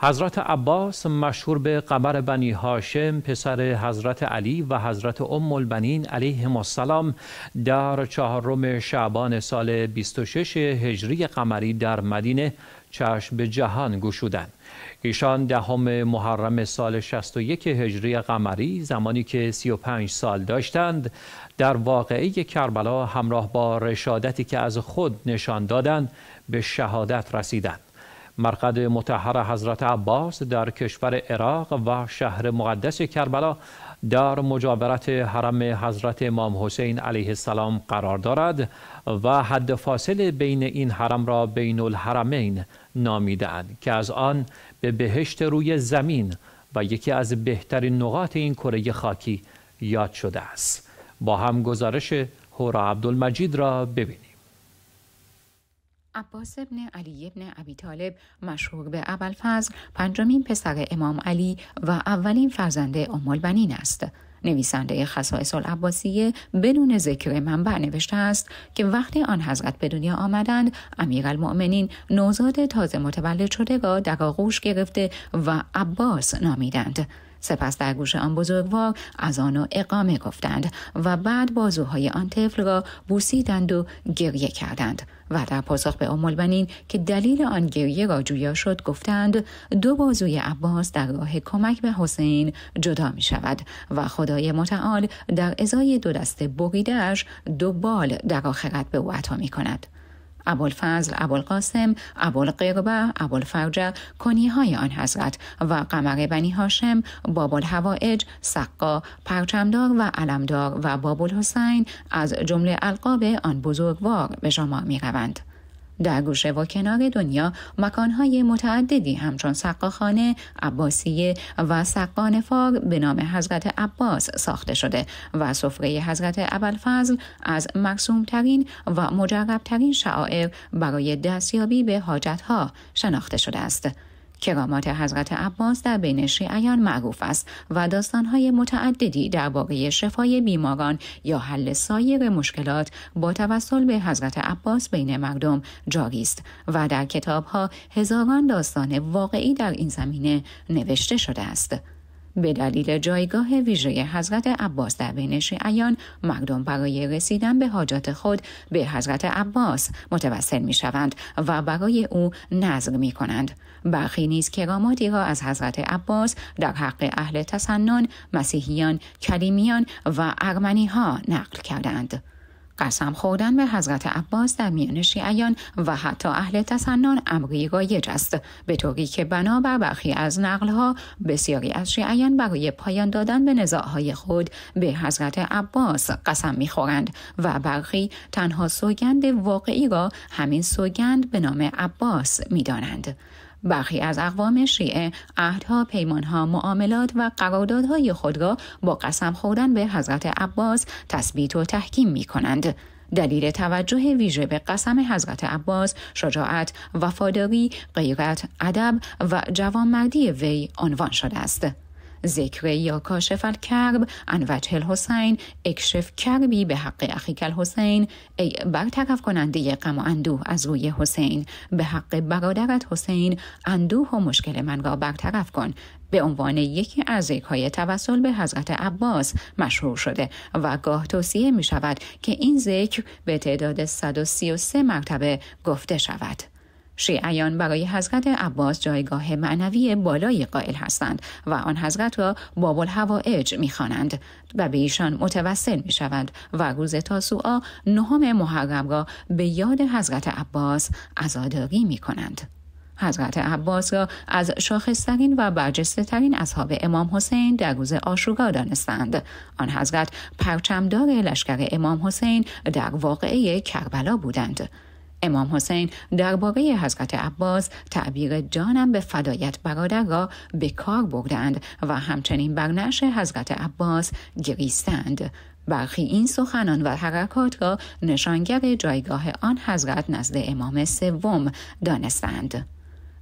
حضرت عباس مشهور به قبر بنی هاشم پسر حضرت علی و حضرت ام البنین علیه السلام در چهارم شعبان سال 26 هجری قمری در مدینه چشم به جهان گشودند ایشان دهم محرم سال 61 هجری قمری زمانی که 35 سال داشتند در واقعه کربلا همراه با رشادتی که از خود نشان دادند به شهادت رسیدند مرقد متحر حضرت عباس در کشور عراق و شهر مقدس کربلا در مجاورت حرم حضرت امام حسین علیه السلام قرار دارد و حد فاصل بین این حرم را بین الحرمین نامیدند که از آن به بهشت روی زمین و یکی از بهترین نقاط این کره خاکی یاد شده است با هم گزارش هورا عبدالمجید را ببینیم عباس ابن علی ابن ابی طالب مشهور به فضل پنجمین پسر امام علی و اولین فرزند ام بنین است نویسنده خصائص العباسیه بدون ذکر منبع نوشته است که وقتی آن حضرت به دنیا آمدند امیرالمؤمنین نوزاد تازه متولد شده را در آغوش گرفته و عباس نامیدند سپس در گوش آن بزرگوار از آنو اقامه گفتند و بعد بازوهای آن طفل را بوسیدند و گریه کردند و در پاسخ به بنین که دلیل آن گریه را جویا شد گفتند دو بازوی عباس در راه کمک به حسین جدا می شود و خدای متعال در ازای دو دست بریدهش دو بال در آخرت به او عطا می کند ابوالفضل ابوالقاسم ابوالقربه ابوالفرجه کنیهای آن حضرت و قمر بنی هاشم باب الحوائج سقا پرچمدار و علمدار و باب الحسین از جمله القاب آن بزرگوار به شما می روند. در گوشه و کنار دنیا مکانهای متعددی همچون سقاخانه، عباسیه و سقان فار به نام حضرت عباس ساخته شده و سفره حضرت ابوالفضل از مرسومترین و مجربترین شعائر برای دستیابی به حاجتها شناخته شده است. کرامات حضرت عباس در بین شیعیان معروف است و داستانهای متعددی در باقی شفای بیماران یا حل سایر مشکلات با توسل به حضرت عباس بین مردم جاری است و در کتابها هزاران داستان واقعی در این زمینه نوشته شده است. به دلیل جایگاه ویژه حضرت عباس در بین شیعیان مردم برای رسیدن به حاجات خود به حضرت عباس متوسل می شوند و برای او نظر می کنند برخی نیز کراماتی را از حضرت عباس در حق اهل تسنن مسیحیان کلیمیان و ارمنی ها نقل کردند قسم خوردن به حضرت عباس در میان شیعیان و حتی اهل تسنن امری رایج است به طوری که بنابر برخی از نقلها بسیاری از شیعیان برای پایان دادن به نزاعهای خود به حضرت عباس قسم میخورند و برخی تنها سوگند واقعی را همین سوگند به نام عباس میدانند برخی از اقوام شیعه عهدها، پیمانها، معاملات و قراردادهای خود را با قسم خوردن به حضرت عباس تثبیت و تحکیم می کنند. دلیل توجه ویژه به قسم حضرت عباس شجاعت وفاداری غیرت ادب و جوانمردی وی عنوان شده است ذکر یا کاشف الکرب ان وجه الحسین اکشف کربی به حق اخیک الحسین ای برطرف کننده غم و اندوه از روی حسین به حق برادرت حسین اندوه و مشکل من را برطرف کن به عنوان یکی از ذکرهای توسل به حضرت عباس مشهور شده و گاه توصیه می شود که این ذکر به تعداد 133 مرتبه گفته شود. شیعیان برای حضرت عباس جایگاه معنوی بالایی قائل هستند و آن حضرت را باب الحوائج میخوانند و به ایشان متوسل می شوند و روز تاسوعا نهم محرم را به یاد حضرت عباس عزاداری می کنند. حضرت عباس را از شاخصترین و برجسته ترین اصحاب امام حسین در روز آشورا دانستند. آن حضرت پرچمدار لشکر امام حسین در واقعه کربلا بودند. امام حسین درباره حضرت عباس تعبیر جانم به فدایت برادر را به کار بردند و همچنین بر نعش حضرت عباس گریستند برخی این سخنان و حرکات را نشانگر جایگاه آن حضرت نزد امام سوم دانستند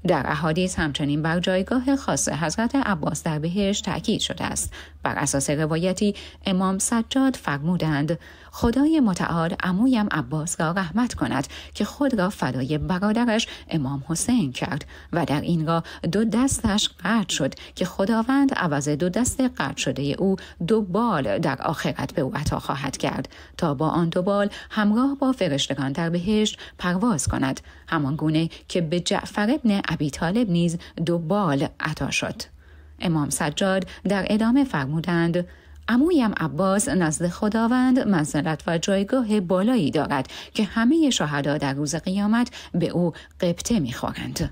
در احادیث همچنین بر جایگاه خاص حضرت عباس در بهش تاکید شده است بر اساس روایتی امام سجاد فرمودند خدای متعال عمویم عباس را رحمت کند که خود را فدای برادرش امام حسین کرد و در این را دو دستش قطع شد که خداوند عوض دو دست قطع شده او دو بال در آخرت به او عطا خواهد کرد تا با آن دو بال همراه با فرشتگان در بهشت پرواز کند همان گونه که به جعفر ابن ابی طالب نیز دو بال عطا شد امام سجاد در ادامه فرمودند امویم عباس نزد خداوند منزلت و جایگاه بالایی دارد که همه شهدا در روز قیامت به او قبطه میخورند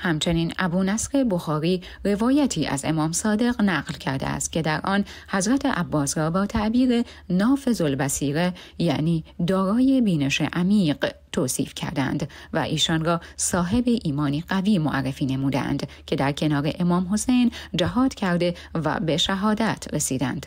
همچنین ابو نسق بخاری روایتی از امام صادق نقل کرده است که در آن حضرت عباس را با تعبیر نافذ البصیره یعنی دارای بینش عمیق توصیف کردند و ایشان را صاحب ایمانی قوی معرفی نمودند که در کنار امام حسین جهاد کرده و به شهادت رسیدند.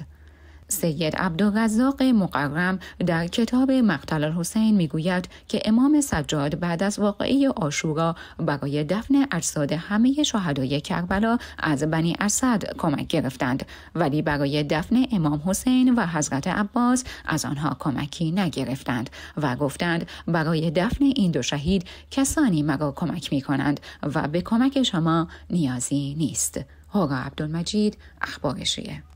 سید عبدالرزاق مقرم در کتاب مقتل حسین میگوید که امام سجاد بعد از واقعه آشورا برای دفن اجساد همه شهدای کربلا از بنی اسد کمک گرفتند ولی برای دفن امام حسین و حضرت عباس از آنها کمکی نگرفتند و گفتند برای دفن این دو شهید کسانی مرا کمک می کنند و به کمک شما نیازی نیست. هورا عبدالمجید اخبارشیه